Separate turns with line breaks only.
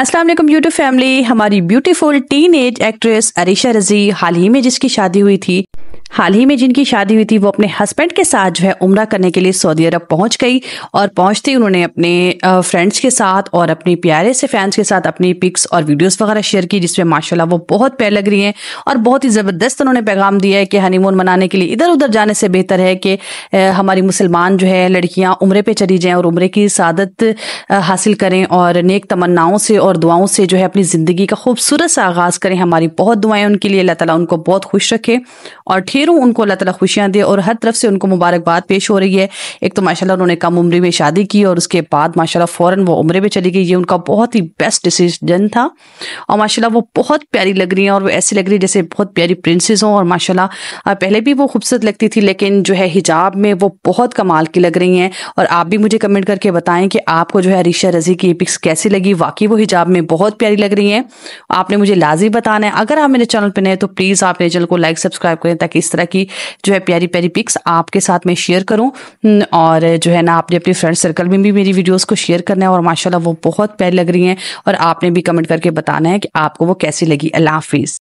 अस्सलाम वालेकुम YouTube family हमारी beautiful teen age actress Arisha Razi हाल ही में जिसकी शादी हुई थी हाल ही में जिनकी शादी हुई थी वो अपने हस्बैंड के साथ जो है उम्र करने के लिए सऊदी अरब पहुंच गई और पहुंचते ही उन्होंने अपने फ्रेंड्स के साथ और अपने प्यारे से फैंस के साथ अपनी पिक्स और वीडियोस वगैरह शेयर की जिसमें माशाल्लाह वो बहुत प्यार लग रही हैं और बहुत ही ज़बरदस्त उन्होंने पैगाम दिया है कि हनीमून मनाने के लिए इधर उधर जाने से बेहतर है कि हमारी मुसलमान जो है लड़कियाँ उम्र पर चली जाएँ और उम्र की सादत हासिल करें और नेक तमन्नाओं से और दुआओं से जो है अपनी ज़िंदगी का खूबसूरत सा आगाज़ करें हमारी बहुत दुआएं उनके लिए अल्लाह तला उनको बहुत खुश रखे और ठीक ढेरों उनको अल्लाह ताला खुशियाँ दे और हर तरफ से उनको मुबारकबाद पेश हो रही है एक तो माशाल्लाह उन्होंने कम उम्र में शादी की और उसके बाद माशाल्लाह फ़ौरन वो उम्र में चली गई ये उनका बहुत ही बेस्ट डिसीजन था और माशाला वो बहुत प्यारी लग रही हैं और वो ऐसी लग रही है जैसे बहुत प्यारी प्रिंसेस हों और माशाल्लाह पहले भी वो खूबसूरत लगती थी लेकिन जो है हिजाब में वो बहुत कमाल की लग रही हैं और आप भी मुझे कमेंट करके बताएं कि आपको जो है रिशा रजी की पिक्स कैसी लगी वाकई वो हिजाब में बहुत प्यारी लग रही हैं आपने मुझे लाजी बताना है अगर आप मेरे चैनल पर नए तो प्लीज़ आप मेरे चैनल को लाइक सब्सक्राइब करें ताकि इस तरह की जो है प्यारी प्यारी पिक्स आपके साथ मैं शेयर करूँ हम्म, और जो है ना आपने अपने फ्रेंड सर्कल में भी मेरी वीडियोज़ को शेयर करना है और माशाला वो बहुत प्यारी लग रही हैं और आपने भी कमेंट करके बताना है कि आपको वो कैसी लगी अल्लाह हाफिज़